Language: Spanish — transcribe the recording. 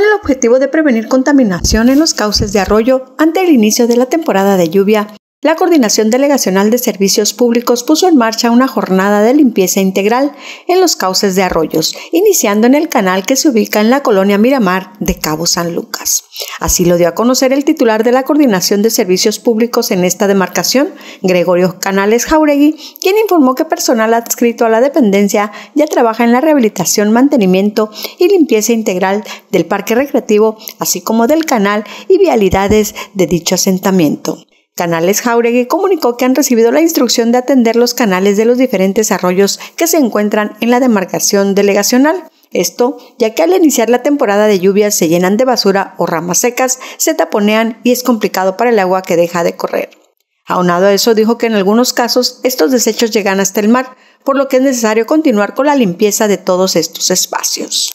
con el objetivo de prevenir contaminación en los cauces de arroyo ante el inicio de la temporada de lluvia. La Coordinación Delegacional de Servicios Públicos puso en marcha una jornada de limpieza integral en los cauces de arroyos, iniciando en el canal que se ubica en la colonia Miramar de Cabo San Lucas. Así lo dio a conocer el titular de la Coordinación de Servicios Públicos en esta demarcación, Gregorio Canales Jauregui, quien informó que personal adscrito a la dependencia ya trabaja en la rehabilitación, mantenimiento y limpieza integral del parque recreativo, así como del canal y vialidades de dicho asentamiento. Canales Jauregui comunicó que han recibido la instrucción de atender los canales de los diferentes arroyos que se encuentran en la demarcación delegacional. Esto, ya que al iniciar la temporada de lluvias se llenan de basura o ramas secas, se taponean y es complicado para el agua que deja de correr. Aunado a eso, dijo que en algunos casos estos desechos llegan hasta el mar, por lo que es necesario continuar con la limpieza de todos estos espacios.